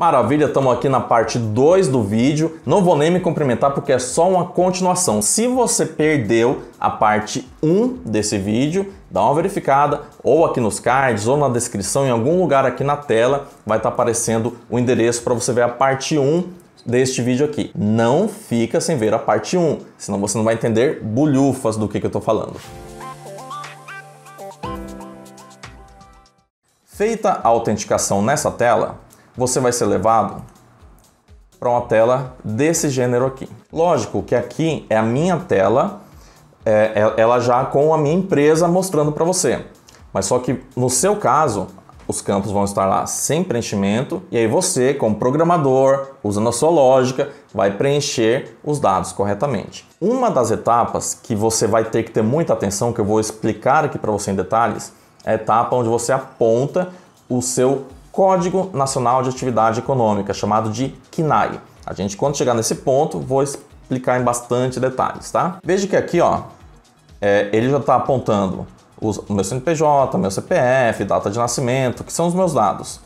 Maravilha, estamos aqui na parte 2 do vídeo. Não vou nem me cumprimentar porque é só uma continuação. Se você perdeu a parte 1 um desse vídeo, dá uma verificada ou aqui nos cards ou na descrição, em algum lugar aqui na tela, vai estar tá aparecendo o endereço para você ver a parte 1 um deste vídeo aqui. Não fica sem ver a parte 1, um, senão você não vai entender bulhufas do que, que eu estou falando. Feita a autenticação nessa tela, você vai ser levado para uma tela desse gênero aqui. Lógico que aqui é a minha tela, é, é ela já com a minha empresa mostrando para você. Mas só que no seu caso, os campos vão estar lá sem preenchimento e aí você, como programador, usando a sua lógica, vai preencher os dados corretamente. Uma das etapas que você vai ter que ter muita atenção, que eu vou explicar aqui para você em detalhes, é a etapa onde você aponta o seu Código Nacional de Atividade Econômica, chamado de CNAE. A gente, quando chegar nesse ponto, vou explicar em bastante detalhes, tá? Veja que aqui, ó, é, ele já está apontando o meu CNPJ, meu CPF, data de nascimento, que são os meus dados.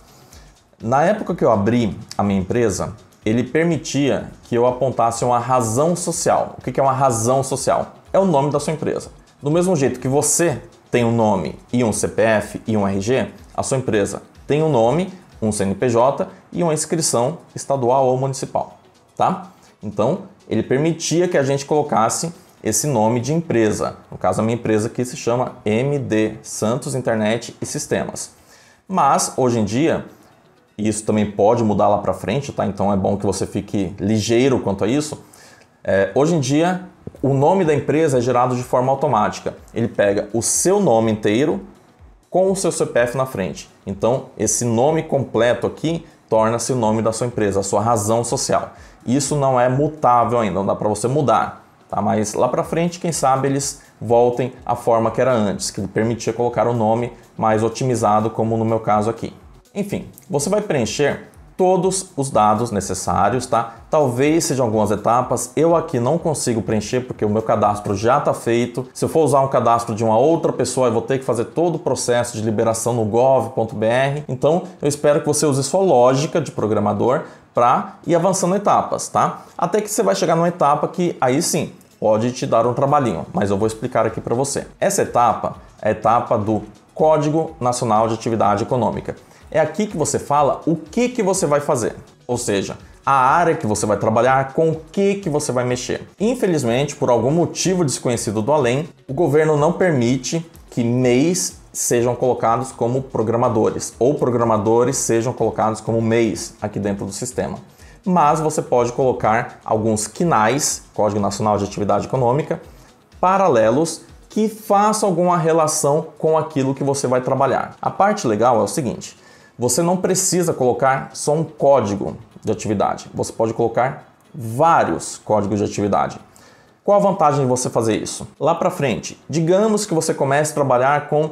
Na época que eu abri a minha empresa, ele permitia que eu apontasse uma razão social. O que é uma razão social? É o nome da sua empresa. Do mesmo jeito que você tem um nome e um CPF e um RG, a sua empresa tem um nome, um CNPJ e uma inscrição estadual ou municipal, tá? Então, ele permitia que a gente colocasse esse nome de empresa. No caso, a minha empresa que se chama MD Santos Internet e Sistemas. Mas hoje em dia, isso também pode mudar lá para frente, tá? Então é bom que você fique ligeiro quanto a isso. É, hoje em dia, o nome da empresa é gerado de forma automática. Ele pega o seu nome inteiro, com o seu CPF na frente. Então, esse nome completo aqui torna-se o nome da sua empresa, a sua razão social. Isso não é mutável ainda, não dá para você mudar, tá? Mas lá para frente, quem sabe eles voltem à forma que era antes, que permitia colocar o um nome mais otimizado, como no meu caso aqui. Enfim, você vai preencher todos os dados necessários, tá? Talvez sejam algumas etapas, eu aqui não consigo preencher porque o meu cadastro já está feito. Se eu for usar um cadastro de uma outra pessoa, eu vou ter que fazer todo o processo de liberação no gov.br. Então, eu espero que você use sua lógica de programador para ir avançando etapas, tá? Até que você vai chegar numa etapa que aí sim pode te dar um trabalhinho, mas eu vou explicar aqui para você. Essa etapa é a etapa do Código Nacional de Atividade Econômica. É aqui que você fala o que, que você vai fazer, ou seja, a área que você vai trabalhar, com o que, que você vai mexer. Infelizmente, por algum motivo desconhecido do além, o governo não permite que MEIs sejam colocados como programadores ou programadores sejam colocados como MEIs aqui dentro do sistema. Mas você pode colocar alguns CNAEs, Código Nacional de Atividade Econômica, paralelos que façam alguma relação com aquilo que você vai trabalhar. A parte legal é o seguinte: você não precisa colocar só um código de atividade, você pode colocar vários códigos de atividade. Qual a vantagem de você fazer isso? Lá para frente, digamos que você comece a trabalhar com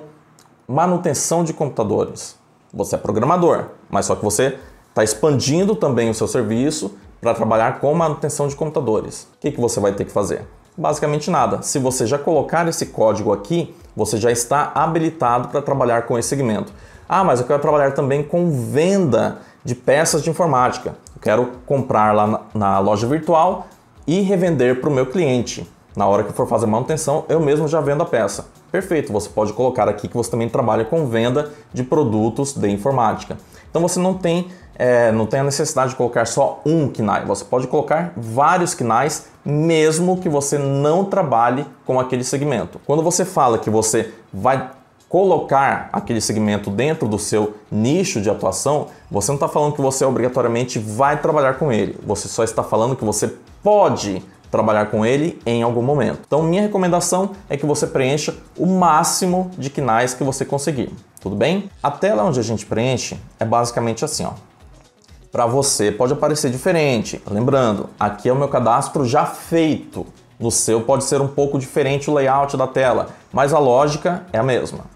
manutenção de computadores. Você é programador, mas só que você está expandindo também o seu serviço para trabalhar com manutenção de computadores. O que, que você vai ter que fazer? Basicamente nada. Se você já colocar esse código aqui, você já está habilitado para trabalhar com esse segmento. Ah, mas eu quero trabalhar também com venda de peças de informática. Eu quero comprar lá na, na loja virtual e revender para o meu cliente. Na hora que for fazer manutenção, eu mesmo já vendo a peça. Perfeito, você pode colocar aqui que você também trabalha com venda de produtos de informática. Então você não tem, é, não tem a necessidade de colocar só um KNAI, você pode colocar vários KNAIs, mesmo que você não trabalhe com aquele segmento. Quando você fala que você vai colocar aquele segmento dentro do seu nicho de atuação, você não está falando que você obrigatoriamente vai trabalhar com ele. Você só está falando que você pode trabalhar com ele em algum momento. Então, minha recomendação é que você preencha o máximo de quinais que você conseguir. Tudo bem? A tela onde a gente preenche é basicamente assim, ó. Para você pode aparecer diferente. Lembrando, aqui é o meu cadastro já feito. No seu pode ser um pouco diferente o layout da tela, mas a lógica é a mesma.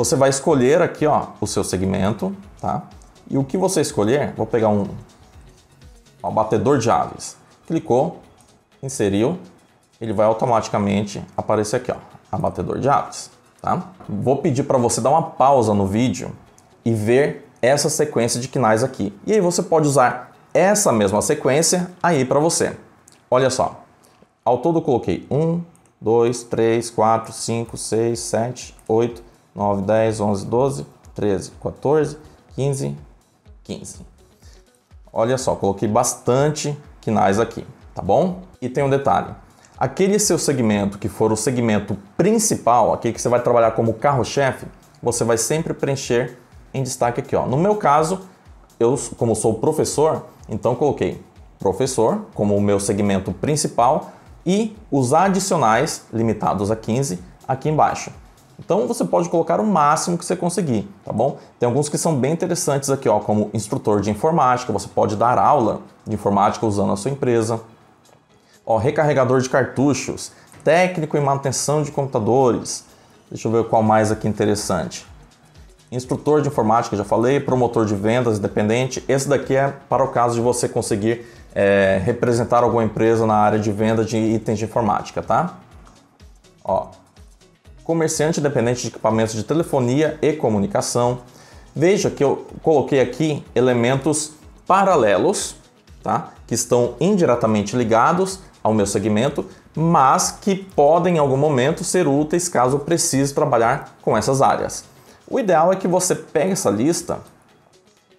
Você vai escolher aqui ó, o seu segmento, tá? E o que você escolher, vou pegar um, um batedor de aves. Clicou, inseriu, ele vai automaticamente aparecer aqui, ó, abatedor de aves, tá? Vou pedir para você dar uma pausa no vídeo e ver essa sequência de quinais aqui. E aí você pode usar essa mesma sequência aí para você. Olha só, ao todo eu coloquei 1, 2, 3, 4, 5, 6, 7, 8, 9, 10, 11, 12, 13, 14, 15, 15. Olha só, coloquei bastante quinais aqui, tá bom? E tem um detalhe. Aquele seu segmento que for o segmento principal, aquele que você vai trabalhar como carro-chefe, você vai sempre preencher em destaque aqui, ó. No meu caso, eu como sou professor, então coloquei professor como o meu segmento principal e os adicionais limitados a 15 aqui embaixo. Então você pode colocar o máximo que você conseguir, tá bom? Tem alguns que são bem interessantes aqui, ó, como instrutor de informática, você pode dar aula de informática usando a sua empresa. Ó, recarregador de cartuchos, técnico em manutenção de computadores. Deixa eu ver qual mais aqui interessante. Instrutor de informática, já falei, promotor de vendas independente. Esse daqui é para o caso de você conseguir é, representar alguma empresa na área de venda de itens de informática, tá? Ó, comerciante independente de equipamentos de telefonia e comunicação. Veja que eu coloquei aqui elementos paralelos, tá? que estão indiretamente ligados ao meu segmento, mas que podem em algum momento ser úteis caso precise trabalhar com essas áreas. O ideal é que você pegue essa lista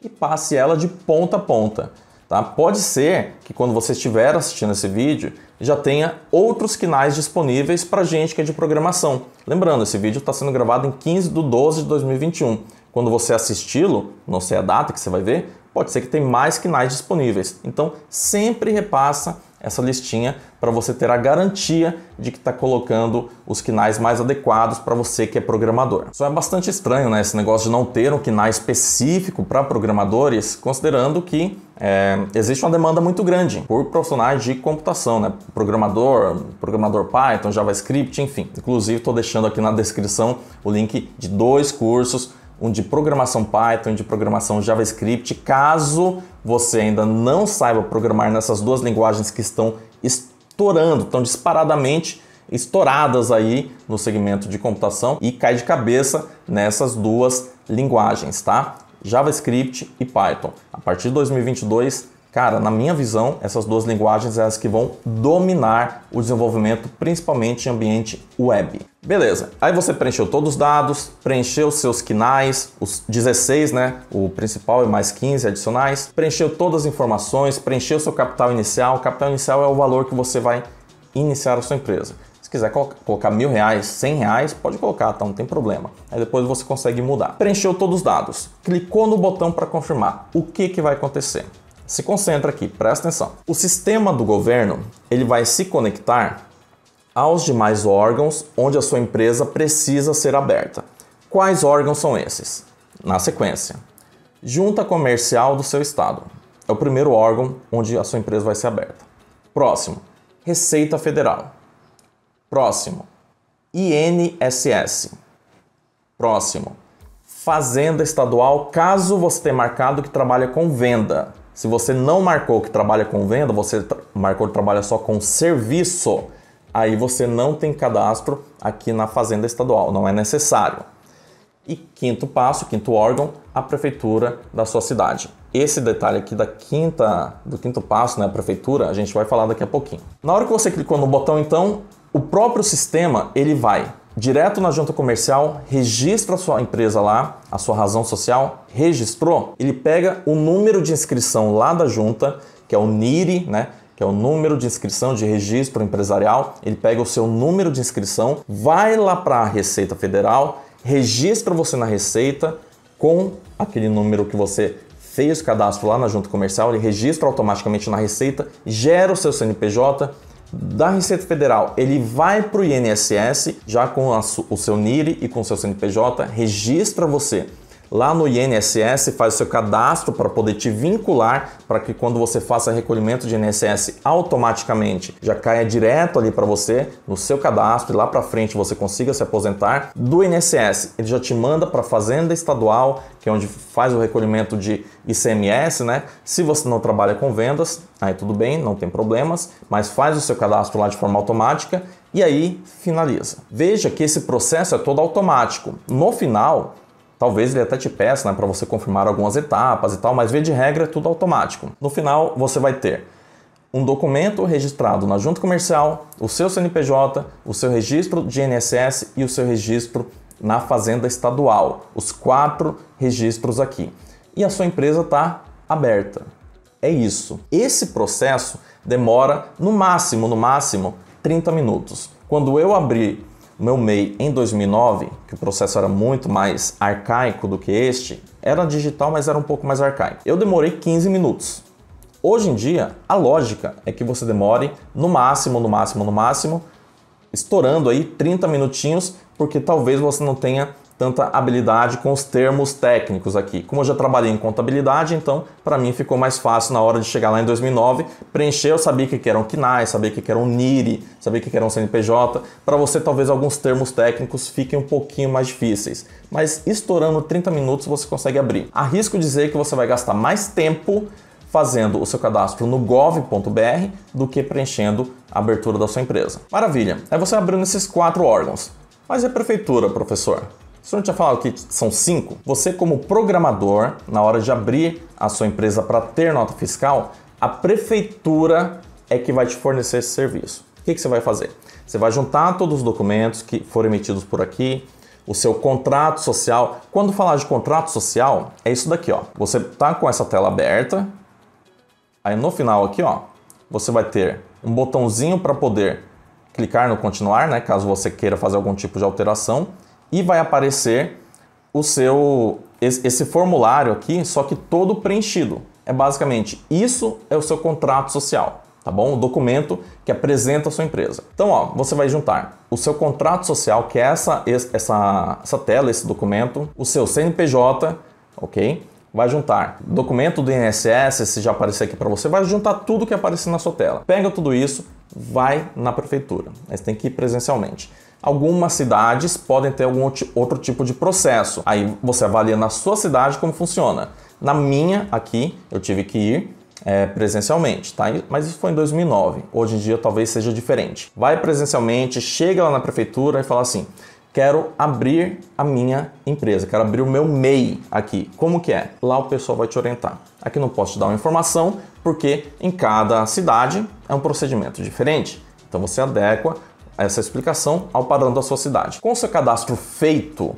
e passe ela de ponta a ponta. Tá? Pode ser que quando você estiver assistindo esse vídeo já tenha outros canais disponíveis para gente que é de programação. Lembrando, esse vídeo está sendo gravado em 15 de 12 de 2021. Quando você assisti-lo, não sei a data que você vai ver, pode ser que tenha mais canais disponíveis. Então sempre repassa essa listinha para você ter a garantia de que está colocando os quinais mais adequados para você que é programador. Só é bastante estranho né, esse negócio de não ter um quinal específico para programadores, considerando que é, existe uma demanda muito grande por profissionais de computação, né? programador, programador Python, JavaScript, enfim. Inclusive estou deixando aqui na descrição o link de dois cursos um de programação Python, um de programação JavaScript, caso você ainda não saiba programar nessas duas linguagens que estão estourando, estão disparadamente estouradas aí no segmento de computação e cai de cabeça nessas duas linguagens, tá? JavaScript e Python. A partir de 2022, Cara, na minha visão, essas duas linguagens são é as que vão dominar o desenvolvimento, principalmente em ambiente web. Beleza, aí você preencheu todos os dados, preencheu seus quinais, os 16, né? O principal e mais 15 adicionais, preencheu todas as informações, preencheu seu capital inicial. O capital inicial é o valor que você vai iniciar a sua empresa. Se quiser colocar mil reais, cem reais, pode colocar, tá? Não tem problema. Aí depois você consegue mudar. Preencheu todos os dados, clicou no botão para confirmar. O que, que vai acontecer? Se concentra aqui, presta atenção. O sistema do governo, ele vai se conectar aos demais órgãos onde a sua empresa precisa ser aberta. Quais órgãos são esses? Na sequência, Junta Comercial do seu estado. É o primeiro órgão onde a sua empresa vai ser aberta. Próximo, Receita Federal. Próximo, INSS. Próximo, Fazenda Estadual, caso você tenha marcado que trabalha com venda. Se você não marcou que trabalha com venda, você marcou que trabalha só com serviço, aí você não tem cadastro aqui na Fazenda Estadual, não é necessário. E quinto passo, quinto órgão, a prefeitura da sua cidade. Esse detalhe aqui da quinta, do quinto passo, né, a prefeitura, a gente vai falar daqui a pouquinho. Na hora que você clicou no botão, então, o próprio sistema ele vai direto na junta comercial, registra a sua empresa lá, a sua razão social, registrou, ele pega o número de inscrição lá da junta, que é o NIRI, né? que é o número de inscrição de registro empresarial, ele pega o seu número de inscrição, vai lá para a Receita Federal, registra você na Receita com aquele número que você fez o cadastro lá na junta comercial, ele registra automaticamente na Receita, gera o seu CNPJ, da Receita Federal, ele vai para o INSS já com a, o seu NIRE e com o seu CNPJ, registra você lá no INSS, faz o seu cadastro para poder te vincular para que quando você faça recolhimento de INSS automaticamente já caia direto ali para você no seu cadastro e lá para frente você consiga se aposentar. Do INSS, ele já te manda para a Fazenda Estadual, que é onde faz o recolhimento de ICMS, né? Se você não trabalha com vendas, aí tudo bem, não tem problemas, mas faz o seu cadastro lá de forma automática e aí finaliza. Veja que esse processo é todo automático. No final, Talvez ele até te peça né, para você confirmar algumas etapas e tal, mas via de regra é tudo automático. No final, você vai ter um documento registrado na junta comercial, o seu CNPJ, o seu registro de INSS e o seu registro na Fazenda Estadual. Os quatro registros aqui. E a sua empresa está aberta. É isso. Esse processo demora no máximo, no máximo, 30 minutos. Quando eu abri meu MEI em 2009, que o processo era muito mais arcaico do que este, era digital, mas era um pouco mais arcaico. Eu demorei 15 minutos. Hoje em dia, a lógica é que você demore no máximo, no máximo, no máximo, estourando aí 30 minutinhos, porque talvez você não tenha tanta habilidade com os termos técnicos aqui. Como eu já trabalhei em contabilidade, então para mim ficou mais fácil na hora de chegar lá em 2009 preencher. Eu sabia que era um KNAI, sabia que era um NIRI, sabia que era um CNPJ. Para você, talvez alguns termos técnicos fiquem um pouquinho mais difíceis, mas estourando 30 minutos você consegue abrir. Arrisco dizer que você vai gastar mais tempo fazendo o seu cadastro no gov.br do que preenchendo a abertura da sua empresa. Maravilha! Aí você abriu nesses quatro órgãos. Mas e a prefeitura, professor? Se eu não tinha falado que são cinco, você como programador, na hora de abrir a sua empresa para ter nota fiscal, a prefeitura é que vai te fornecer esse serviço. O que, que você vai fazer? Você vai juntar todos os documentos que foram emitidos por aqui, o seu contrato social. Quando falar de contrato social, é isso daqui, ó. Você tá com essa tela aberta. Aí no final aqui, ó, você vai ter um botãozinho para poder clicar no continuar, né, caso você queira fazer algum tipo de alteração e vai aparecer o seu esse formulário aqui, só que todo preenchido. É basicamente isso é o seu contrato social, tá bom? O documento que apresenta a sua empresa. Então, ó, você vai juntar o seu contrato social, que é essa essa essa tela, esse documento, o seu CNPJ, OK? Vai juntar documento do INSS, se já aparecer aqui para você, vai juntar tudo que aparecer na sua tela. Pega tudo isso, vai na prefeitura. Mas tem que ir presencialmente. Algumas cidades podem ter algum outro tipo de processo. Aí você avalia na sua cidade como funciona. Na minha, aqui, eu tive que ir é, presencialmente, tá? Mas isso foi em 2009. Hoje em dia talvez seja diferente. Vai presencialmente, chega lá na prefeitura e fala assim: quero abrir a minha empresa, quero abrir o meu MEI aqui. Como que é? Lá o pessoal vai te orientar. Aqui não posso te dar uma informação porque em cada cidade é um procedimento diferente. Então você adequa essa explicação ao padrão da sua cidade. Com seu cadastro feito,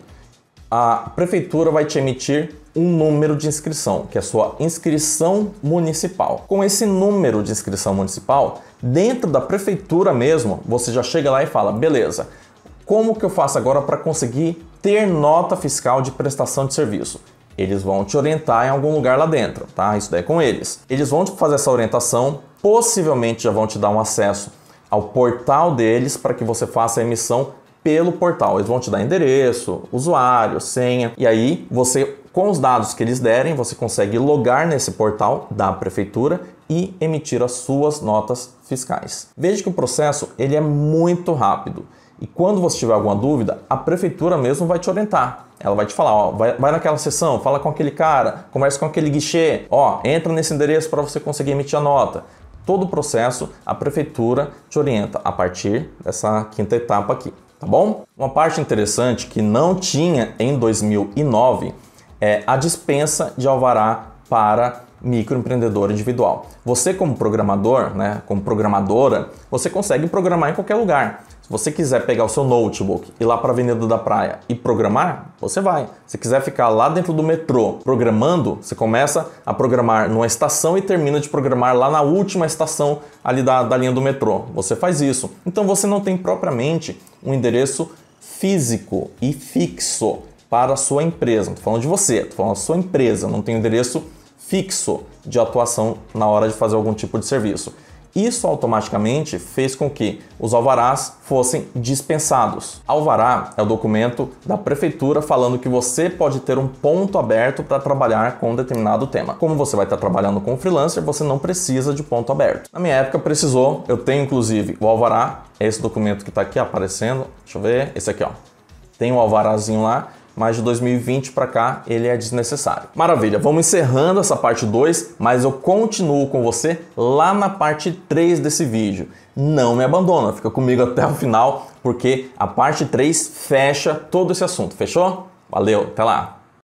a prefeitura vai te emitir um número de inscrição, que é a sua inscrição municipal. Com esse número de inscrição municipal, dentro da prefeitura mesmo, você já chega lá e fala: beleza, como que eu faço agora para conseguir ter nota fiscal de prestação de serviço? Eles vão te orientar em algum lugar lá dentro, tá? Isso daí é com eles. Eles vão te fazer essa orientação, possivelmente já vão te dar um acesso ao portal deles para que você faça a emissão pelo portal. Eles vão te dar endereço, usuário, senha, e aí você, com os dados que eles derem, você consegue logar nesse portal da prefeitura e emitir as suas notas fiscais. Veja que o processo ele é muito rápido. E quando você tiver alguma dúvida, a prefeitura mesmo vai te orientar. Ela vai te falar, ó, vai, vai naquela sessão, fala com aquele cara, conversa com aquele guichê, ó, entra nesse endereço para você conseguir emitir a nota. Todo o processo a prefeitura te orienta a partir dessa quinta etapa aqui, tá bom? Uma parte interessante que não tinha em 2009 é a dispensa de alvará para microempreendedor individual. Você como programador, né, como programadora, você consegue programar em qualquer lugar. Se você quiser pegar o seu notebook, ir lá para a Avenida da Praia e programar, você vai. Se quiser ficar lá dentro do metrô programando, você começa a programar numa estação e termina de programar lá na última estação ali da, da linha do metrô. Você faz isso. Então você não tem propriamente um endereço físico e fixo para a sua empresa. Não tô falando de você, tô falando da sua empresa, não tem um endereço fixo de atuação na hora de fazer algum tipo de serviço. Isso automaticamente fez com que os alvarás fossem dispensados. Alvará é o documento da prefeitura falando que você pode ter um ponto aberto para trabalhar com um determinado tema. Como você vai estar trabalhando com freelancer, você não precisa de ponto aberto. Na minha época precisou, eu tenho inclusive o alvará, é esse documento que está aqui aparecendo, deixa eu ver, esse aqui ó. Tem o um alvarazinho lá, mas de 2020 para cá ele é desnecessário. Maravilha, vamos encerrando essa parte 2, mas eu continuo com você lá na parte 3 desse vídeo. Não me abandona, fica comigo até o final, porque a parte 3 fecha todo esse assunto, fechou? Valeu, até lá!